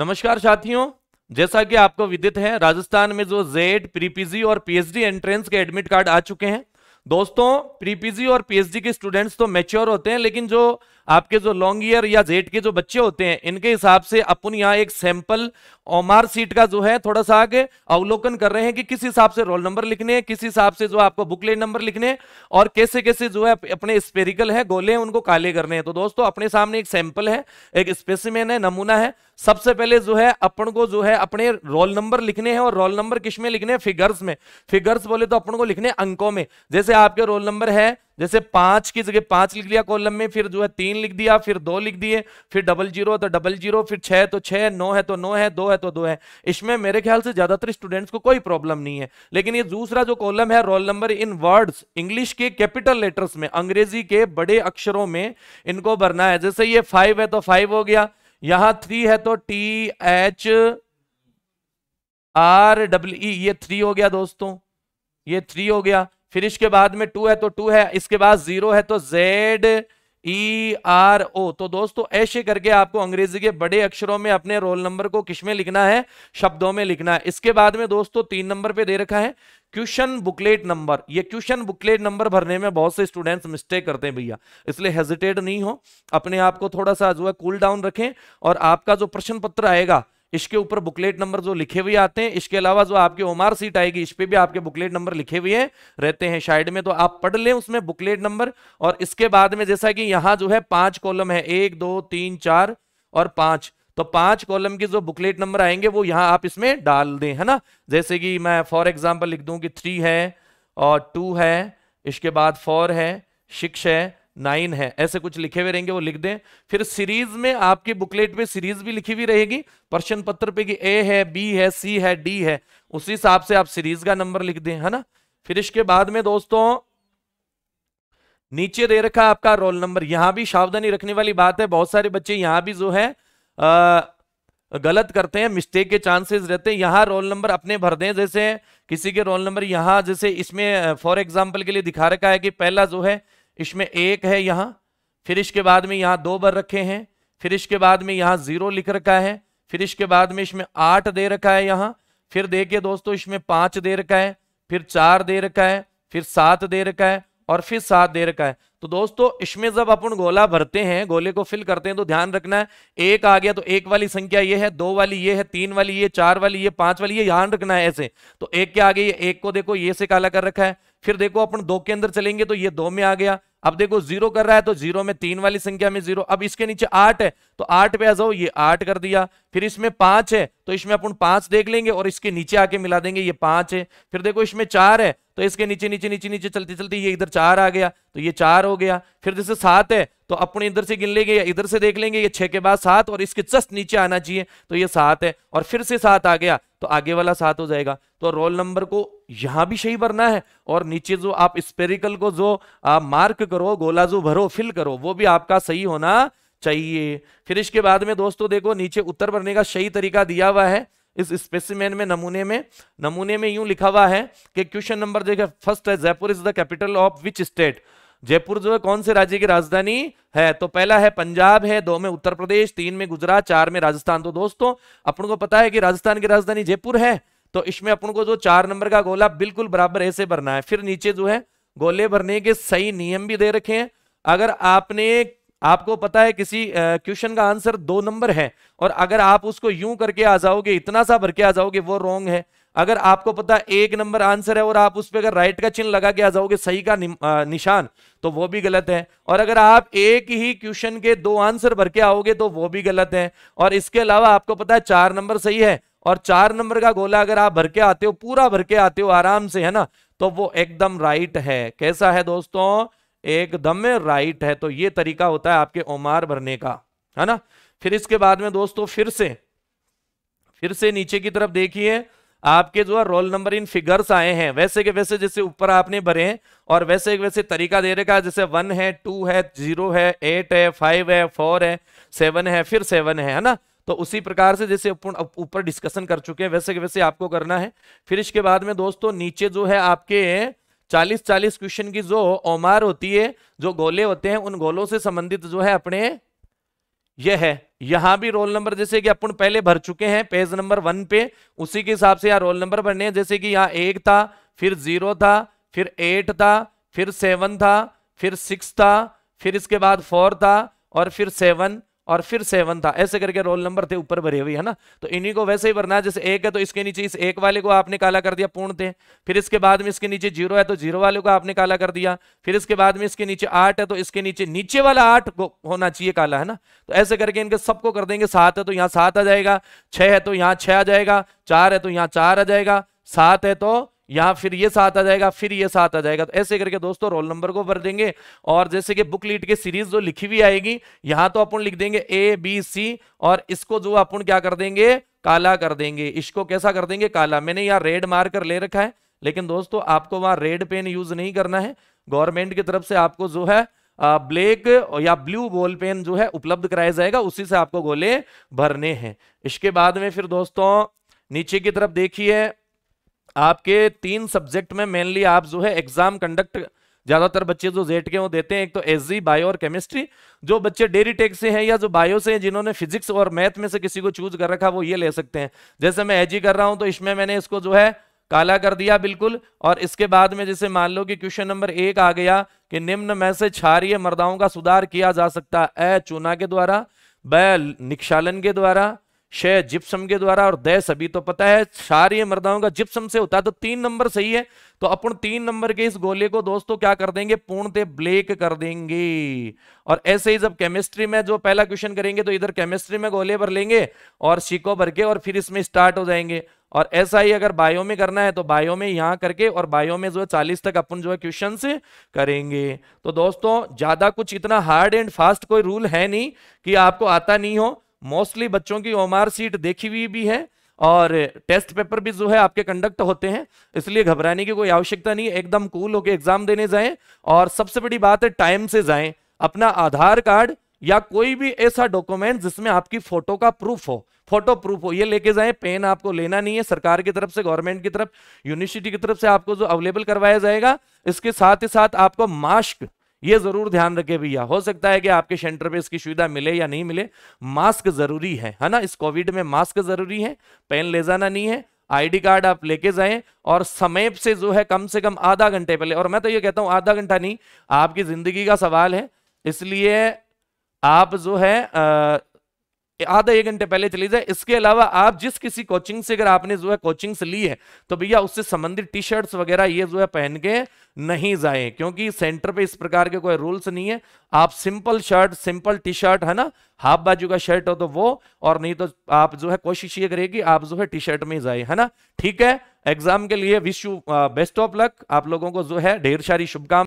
नमस्कार साथियों जैसा कि आपको विदित है राजस्थान में जो जेड प्रीपीजी और पीएचडी एंट्रेंस के एडमिट कार्ड आ चुके हैं दोस्तों प्रीपीजी और पीएचडी के स्टूडेंट्स तो मेच्योर होते हैं लेकिन जो आपके जो लॉन्ग ईयर या जेट के जो बच्चे होते हैं इनके हिसाब से अपन यहाँ एक सैंपल ओमार सीट का जो है थोड़ा सा आगे अवलोकन कर रहे हैं कि किस हिसाब से रोल नंबर लिखने हैं किस हिसाब से जो आपको बुकले नंबर लिखने और कैसे कैसे जो है अपने स्पेरिकल है गोले हैं उनको काले करने हैं तो दोस्तों अपने सामने एक सैंपल है एक स्पेसिमेन है नमूना है सबसे पहले जो है अपन को जो है अपने रोल नंबर लिखने हैं और रोल नंबर किस में लिखने हैं फिगर्स में फिगर्स बोले तो अपन को लिखने अंकों में जैसे आपके रोल नंबर है जैसे पांच की जगह पांच लिख लिया कॉलम में फिर जो है तीन लिख दिया फिर दो लिख दिए फिर डबल जीरो तो डबल जीरो फिर छह तो छह नौ है तो नौ है दो है तो दो है इसमें मेरे ख्याल से ज्यादातर स्टूडेंट्स को कोई प्रॉब्लम नहीं है लेकिन ये दूसरा जो कॉलम है roll number in words English के कैपिटल लेटर्स में अंग्रेजी के बड़े अक्षरों में इनको भरना है जैसे ये फाइव है तो फाइव हो गया यहां थ्री है तो टी एच आर डब्ल्यू ये थ्री हो गया दोस्तों ये थ्री हो गया फिर इसके बाद में टू है तो टू है इसके बाद जीरो है तो जेड ई आर ओ तो दोस्तों ऐसे करके आपको अंग्रेजी के बड़े अक्षरों में अपने रोल नंबर को किसमें लिखना है शब्दों में लिखना है इसके बाद में दोस्तों तीन नंबर पे दे रखा है क्वेश्चन बुकलेट नंबर ये क्वेश्चन बुकलेट नंबर भरने में बहुत से स्टूडेंट्स मिस्टेक करते हैं भैया इसलिए हेजिटेट नहीं हो अपने आप को थोड़ा सा जो है कूल डाउन रखें और आपका जो प्रश्न पत्र आएगा इसके ऊपर बुकलेट नंबर जो लिखे हुए आते हैं इसके अलावा जो आपके ओमार सीट आएगी इस पर भी आपके बुकलेट नंबर लिखे हुए हैं रहते हैं साइड में तो आप पढ़ लें उसमें बुकलेट नंबर और इसके बाद में जैसा कि यहाँ जो है पांच कॉलम है एक दो तीन चार और पांच तो पांच कॉलम के जो बुकलेट नंबर आएंगे वो यहाँ आप इसमें डाल दें है ना जैसे कि मैं फॉर एग्जाम्पल लिख दूँ कि थ्री है और टू है इसके बाद फोर है सिक्स है नाइन है ऐसे कुछ लिखे हुए रहेंगे वो लिख दें फिर सीरीज में आपके बुकलेट में सीरीज भी लिखी हुई रहेगी प्रश्न पत्र पे कि ए है बी है सी है डी है उसी हिसाब से आप सीरीज का नंबर लिख दें है ना फिर इसके बाद में दोस्तों नीचे दे रखा आपका रोल नंबर यहां भी सावधानी रखने वाली बात है बहुत सारे बच्चे यहां भी जो है आ, गलत करते हैं मिस्टेक के चांसेस रहते हैं यहाँ रोल नंबर अपने भर दें जैसे किसी के रोल नंबर यहाँ जैसे इसमें फॉर एग्जाम्पल के लिए दिखा रखा है कि पहला जो है इसमें एक है यहाँ फिर इसके बाद में यहाँ दो बार रखे हैं फिर इसके बाद में यहाँ जीरो लिख रखा है फिर इसके बाद में इसमें आठ दे रखा है यहाँ फिर देखिए दोस्तों इसमें पांच दे रखा है फिर चार दे रखा है फिर सात दे रखा है और फिर सात दे रखा है तो दोस्तों इसमें जब अपन गोला भरते हैं गोले को फिल करते हैं तो ध्यान रखना है एक आ गया तो एक वाली संख्या ये है दो वाली ये है तीन वाली ये चार वाली ये पांच वाली ये ध्यान रखना है ऐसे तो एक के आगे ये एक को देखो ये से काला कर रखा है फिर देखो अपन दो के अंदर चलेंगे तो ये दो में आ गया अब देखो जीरो कर रहा है तो जीरो में तीन वाली संख्या में जीरो अब इसके नीचे आठ है तो आठ पे आ जाओ ये आठ कर दिया फिर इसमें पांच है तो इसमें अपन पांच देख लेंगे और इसके नीचे आके मिला देंगे ये पांच है फिर देखो इसमें चार है तो इसके नीचे नीचे नीचे नीचे चलते चलते ये इधर चार आ गया तो ये चार हो गया फिर जैसे सात है तो अपने इधर से गिन लेंगे या इधर से देख लेंगे ये छह के बाद सात और इसके जस्ट नीचे आना चाहिए तो ये सात है और फिर से सात आ गया तो आगे वाला सात हो जाएगा तो रोल नंबर को यहां भी सही भरना है और नीचे जो आप स्पेरिकल को जो आप मार्क करो गोला जो भरो फिल करो वो भी आपका सही होना चाहिए फिर इसके बाद में दोस्तों देखो नीचे उत्तर भरने का सही तरीका दिया हुआ है इस स्पेसिमेन में नमूने में नमूने में यूं लिखा हुआ है कि क्वेश्चन नंबर देखे फर्स्ट है Jaipur is the capital of which state Jaipur जो है कौन से राज्य की राजधानी है तो पहला है पंजाब है दो में उत्तर प्रदेश तीन में गुजरात चार में राजस्थान तो दोस्तों अपन को पता है कि राजस्थान की राजधानी जयपुर है तो इसमें अपन को जो चार नंबर का गोला बिल्कुल बराबर ऐसे भरना है फिर नीचे जो है गोले भरने के सही नियम भी दे रखे हैं अगर आपने आपको पता है किसी क्वेश्चन का आंसर दो नंबर है और अगर आप उसको यूं करके आ जाओगे इतना सा भर के आ जाओगे वो रॉन्ग है अगर आपको पता एक नंबर आंसर है और आप उस पर अगर राइट का चिन्ह लगा के आ जाओगे सही का निशान तो वो भी गलत है और अगर आप एक ही क्वेश्चन के दो आंसर भर के आओगे तो वो भी गलत है और इसके अलावा आपको पता है चार नंबर सही है और चार नंबर का गोला अगर आप भर के आते हो पूरा भर के आते हो आराम से है ना तो वो एकदम राइट है कैसा है दोस्तों एकदम राइट है तो ये तरीका होता है आपके ओमार भरने का है ना फिर इसके बाद में दोस्तों फिर से फिर से नीचे की तरफ देखिए आपके जो है रोल नंबर इन फिगर्स आए हैं वैसे के वैसे जैसे ऊपर आपने भरे हैं और वैसे के वैसे तरीका दे रखा है जैसे वन है टू है जीरो है एट है फाइव है फोर है सेवन है फिर सेवन है है ना तो उसी प्रकार से जैसे ऊपर डिस्कशन कर चुके हैं वैसे के वैसे आपको करना है फिर इसके बाद में दोस्तों नीचे जो है आपके चालीस चालीस क्वेश्चन की जो ओमार होती है जो गोले होते हैं उन गोलों से संबंधित जो है अपने यह है यहां भी रोल नंबर जैसे कि अपन पहले भर चुके हैं पेज नंबर वन पे उसी के हिसाब से यहाँ रोल नंबर भरने हैं जैसे कि यहाँ एक था फिर जीरो था फिर एट था फिर सेवन था फिर सिक्स था फिर इसके बाद फोर था और फिर सेवन और फिर सेवन था ऐसे करके रोल नंबर थे ऊपर भरे हुए है ना तो इन्हीं को वैसे ही भरना है जैसे एक है तो इसके नीचे इस एक वाले को आपने काला कर दिया पूर्ण थे फिर इसके बाद में इसके नीचे जीरो है तो जीरो वाले को आपने काला कर दिया फिर इसके बाद में इसके नीचे आठ है तो इसके नीचे नीचे वाला आठ होना चाहिए काला है ना तो ऐसे करके इनके सबको कर देंगे सात है तो यहाँ सात आ जाएगा छह है तो यहाँ छह आ जाएगा चार है तो यहाँ चार आ जाएगा सात है तो यहाँ फिर ये साथ आ जाएगा फिर ये साथ आ जाएगा तो ऐसे करके दोस्तों रोल नंबर को भर देंगे और जैसे कि बुक लीड की सीरीज जो लिखी हुई आएगी यहां तो अपन लिख देंगे ए बी सी और इसको जो अपन क्या कर देंगे काला कर देंगे इसको कैसा कर देंगे काला मैंने यहाँ रेड मार कर ले रखा है लेकिन दोस्तों आपको वहां रेड पेन यूज नहीं करना है गवर्नमेंट की तरफ से आपको जो है ब्लैक या ब्लू बॉल पेन जो है उपलब्ध कराया जाएगा उसी से आपको गोले भरने हैं इसके बाद में फिर दोस्तों नीचे की तरफ देखिए आपके तीन सब्जेक्ट में मेनली आप जो है एग्जाम कंडक्ट ज्यादातर बच्चे जो जेट के वो देते हैं एक तो एस बायो और केमिस्ट्री जो बच्चे डेरी टेक से हैं या जो बायो से हैं जिन्होंने फिजिक्स और मैथ में से किसी को चूज कर रखा वो ये ले सकते हैं जैसे मैं एजी e कर रहा हूं तो इसमें मैंने इसको जो है काला कर दिया बिल्कुल और इसके बाद में जैसे मान लो कि क्वेश्चन नंबर एक आ गया कि निम्न में से क्षारिय मर्दाओं का सुधार किया जा सकता है चूना के द्वारा ब निक्षालन के द्वारा क्षय जिप्सम के द्वारा और दय सभी तो पता है सारी मृदाओं का जिप्सम से होता है तो तीन नंबर सही है तो अपन तीन नंबर के इस गोले को दोस्तों क्या कर देंगे पूर्णतः ब्लेक कर देंगे और ऐसे ही जब केमिस्ट्री में जो पहला क्वेश्चन करेंगे तो इधर केमिस्ट्री में गोले भर लेंगे और सीको भर के और फिर इसमें स्टार्ट हो जाएंगे और ऐसा ही अगर बायो में करना है तो बायो में यहां करके और बायो में जो है चालीस तक अपन जो है क्वेश्चन करेंगे तो दोस्तों ज्यादा कुछ इतना हार्ड एंड फास्ट कोई रूल है नहीं कि आपको आता नहीं हो मोस्टली बच्चों की ओमार सीट देखी हुई भी है और टेस्ट पेपर भी जो है आपके कंडक्ट होते हैं इसलिए घबराने की कोई आवश्यकता नहीं एकदम कूल होकर एग्जाम देने जाएं और सबसे बड़ी बात है टाइम से जाएं अपना आधार कार्ड या कोई भी ऐसा डॉक्यूमेंट जिसमें आपकी फोटो का प्रूफ हो फोटो प्रूफ हो ये लेके जाए पेन आपको लेना नहीं है सरकार की तरफ से गवर्नमेंट की तरफ यूनिवर्सिटी की तरफ से आपको जो अवेलेबल करवाया जाएगा इसके साथ ही साथ आपको मास्क ये जरूर ध्यान रखे भैया हो सकता है कि आपके सेंटर पे इसकी सुविधा मिले या नहीं मिले मास्क जरूरी है है ना इस कोविड में मास्क जरूरी है पेन ले जाना नहीं है आईडी कार्ड आप लेके जाएं और समय से जो है कम से कम आधा घंटे पहले और मैं तो ये कहता हूं आधा घंटा नहीं आपकी जिंदगी का सवाल है इसलिए आप जो है आधा एक घंटे पहले चली जाए इसके अलावा आप जिस किसी कोचिंग से अगर आपने जो है कोचिंग से ली है तो भैया उससे संबंधित टी शर्ट्स वगैरह ये जो है पहन के नहीं जाए क्योंकि सेंटर पे इस प्रकार के कोई रूल्स नहीं है आप simple shirt simple T shirt है ना हाफ बाजू का शर्ट हो तो वो और नहीं तो आप जो है कोशिश ये करेगी आप जो है टी शर्ट में जाए है ना ठीक है एग्जाम के लिए wish you best of luck आप लोगों को जो है ढेर सारी शुभकामना